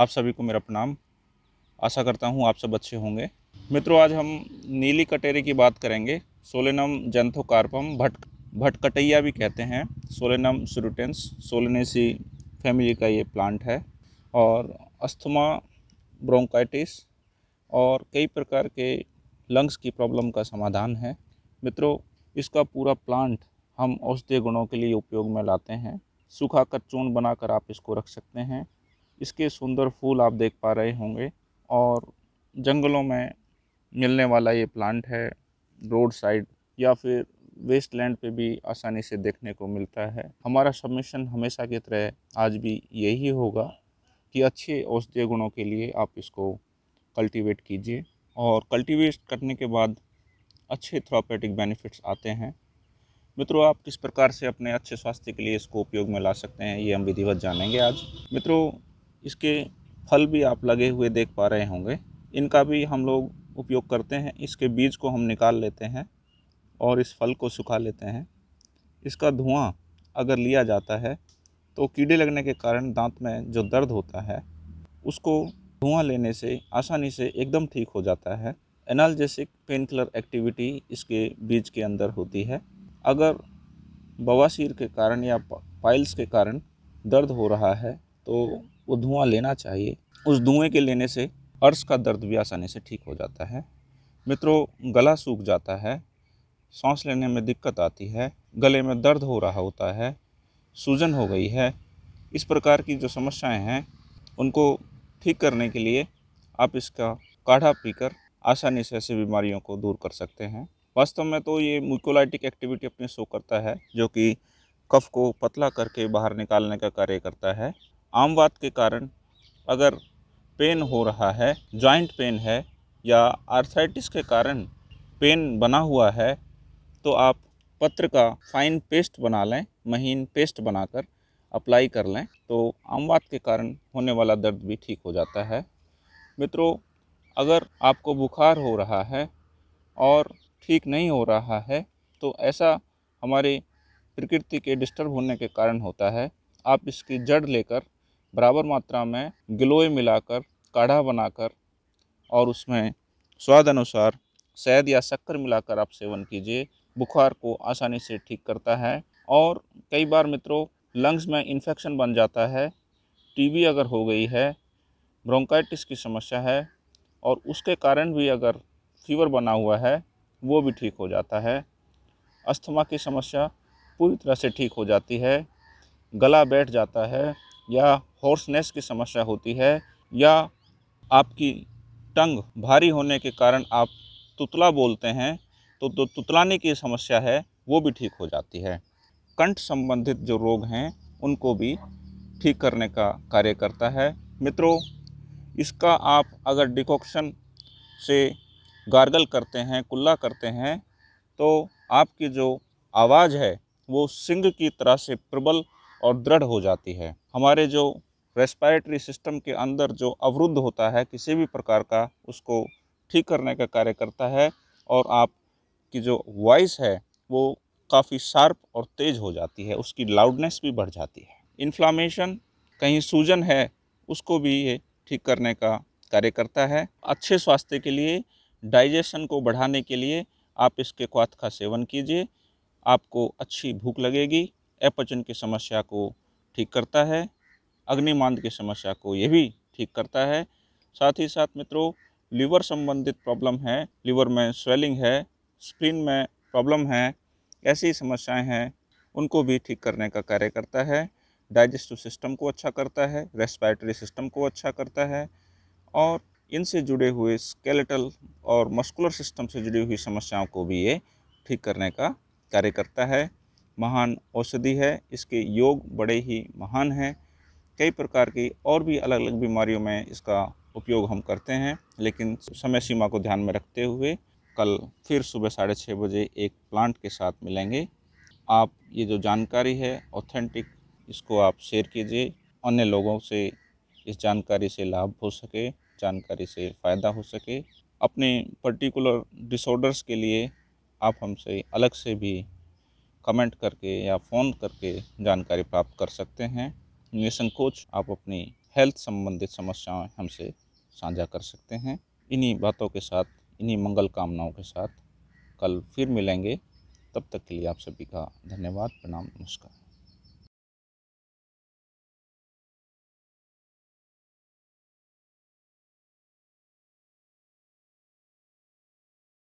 आप सभी को मेरा प्रणाम आशा करता हूँ आप सब अच्छे होंगे मित्रों आज हम नीली कटेरे की बात करेंगे सोलेनम जंथोकार्पम भट भटकटैया भी कहते हैं सोलेनम सुरुटेंस सोलेनेसी फैमिली का ये प्लांट है और अस्थमा ब्रोंकाइटिस और कई प्रकार के लंग्स की प्रॉब्लम का समाधान है मित्रों इसका पूरा प्लांट हम औषधीय गुणों के लिए उपयोग में लाते हैं सूखा कर चून बनाकर आप इसको रख सकते हैं इसके सुंदर फूल आप देख पा रहे होंगे और जंगलों में मिलने वाला ये प्लांट है रोड साइड या फिर वेस्ट लैंड पे भी आसानी से देखने को मिलता है हमारा सबमिशन हमेशा की तरह आज भी यही होगा कि अच्छे औषधीय गुणों के लिए आप इसको कल्टीवेट कीजिए और कल्टीवेट करने के बाद अच्छे थ्रोपेटिक बेनिफिट्स आते हैं मित्रों आप किस प्रकार से अपने अच्छे स्वास्थ्य के लिए इसको उपयोग में ला सकते हैं ये हम विधिवत जानेंगे आज मित्रों इसके फल भी आप लगे हुए देख पा रहे होंगे इनका भी हम लोग उपयोग करते हैं इसके बीज को हम निकाल लेते हैं और इस फल को सुखा लेते हैं इसका धुआं अगर लिया जाता है तो कीड़े लगने के कारण दांत में जो दर्द होता है उसको धुआं लेने से आसानी से एकदम ठीक हो जाता है एनालजेसिक पेन किलर एक्टिविटी इसके बीज के अंदर होती है अगर बवासीर के कारण या पाइल्स के कारण दर्द हो रहा है तो वो धुआं लेना चाहिए उस धुएँ के लेने से अर्श का दर्द भी आसानी से ठीक हो जाता है मित्रों गला सूख जाता है सांस लेने में दिक्कत आती है गले में दर्द हो रहा होता है सूजन हो गई है इस प्रकार की जो समस्याएं हैं उनको ठीक करने के लिए आप इसका काढ़ा पीकर आसानी से ऐसी बीमारियों को दूर कर सकते हैं वास्तव में तो ये म्यूकोलाइटिक एक्टिविटी अपने शो करता है जो कि कफ को पतला करके बाहर निकालने का कार्य करता है आमवाद के कारण अगर पेन हो रहा है जॉइंट पेन है या आर्थराइटिस के कारण पेन बना हुआ है तो आप पत्र का फाइन पेस्ट बना लें महीन पेस्ट बनाकर अप्लाई कर लें तो आमवाद के कारण होने वाला दर्द भी ठीक हो जाता है मित्रों अगर आपको बुखार हो रहा है और ठीक नहीं हो रहा है तो ऐसा हमारे प्रकृति के डिस्टर्ब होने के कारण होता है आप इसकी जड़ लेकर बराबर मात्रा में गिलोय मिलाकर काढ़ा बनाकर और उसमें स्वाद अनुसार शहद या शक्कर मिलाकर आप सेवन कीजिए बुखार को आसानी से ठीक करता है और कई बार मित्रों लंग्स में इन्फेक्शन बन जाता है टीबी अगर हो गई है ब्रोंकाइटिस की समस्या है और उसके कारण भी अगर फीवर बना हुआ है वो भी ठीक हो जाता है अस्थमा की समस्या पूरी तरह से ठीक हो जाती है गला बैठ जाता है या हॉर्सनेस की समस्या होती है या आपकी टंग भारी होने के कारण आप तुतला बोलते हैं तो जो तुतलाने की समस्या है वो भी ठीक हो जाती है कंठ संबंधित जो रोग हैं उनको भी ठीक करने का कार्य करता है मित्रों इसका आप अगर डिकॉक्शन से गार्गल करते हैं कुल्ला करते हैं तो आपकी जो आवाज़ है वो सिंग की तरह से प्रबल और दृढ़ हो जाती है हमारे जो रेस्पिरेटरी सिस्टम के अंदर जो अवरुद्ध होता है किसी भी प्रकार का उसको ठीक करने का कार्य करता है और आप की जो वॉइस है वो काफ़ी शार्प और तेज़ हो जाती है उसकी लाउडनेस भी बढ़ जाती है इन्फ्लामेशन कहीं सूजन है उसको भी ये ठीक करने का कार्य करता है अच्छे स्वास्थ्य के लिए डाइजेशन को बढ़ाने के लिए आप इसके क्वाथ का सेवन कीजिए आपको अच्छी भूख लगेगी अपचन की समस्या को ठीक करता है अग्निमांद की समस्या को ये भी ठीक करता है साथ ही साथ मित्रों लीवर संबंधित प्रॉब्लम है लीवर में स्वेलिंग है स्प्रीन में प्रॉब्लम है ऐसी समस्याएं हैं उनको भी ठीक करने का कार्य करता है डाइजेस्टिव सिस्टम को अच्छा करता है रेस्पिरेटरी सिस्टम को अच्छा करता है और इनसे जुड़े हुए स्केलेटल और मस्कुलर सिस्टम से जुड़ी हुई समस्याओं को भी ये ठीक करने का कार्य करता है महान औषधि है इसके योग बड़े ही महान हैं कई प्रकार की और भी अलग अलग बीमारियों में इसका उपयोग हम करते हैं लेकिन समय सीमा को ध्यान में रखते हुए कल फिर सुबह साढ़े छः बजे एक प्लांट के साथ मिलेंगे आप ये जो जानकारी है ऑथेंटिक इसको आप शेयर कीजिए अन्य लोगों से इस जानकारी से लाभ हो सके जानकारी से फ़ायदा हो सके अपने पर्टिकुलर डिसऑर्डर्स के लिए आप हमसे अलग से भी कमेंट करके या फ़ोन करके जानकारी प्राप्त कर सकते हैं निसंकोच आप अपनी हेल्थ संबंधित समस्याएं हमसे साझा कर सकते हैं इन्हीं बातों के साथ इन्हीं मंगल कामनाओं के साथ कल फिर मिलेंगे तब तक के लिए आप सभी का धन्यवाद प्रणाम नमस्कार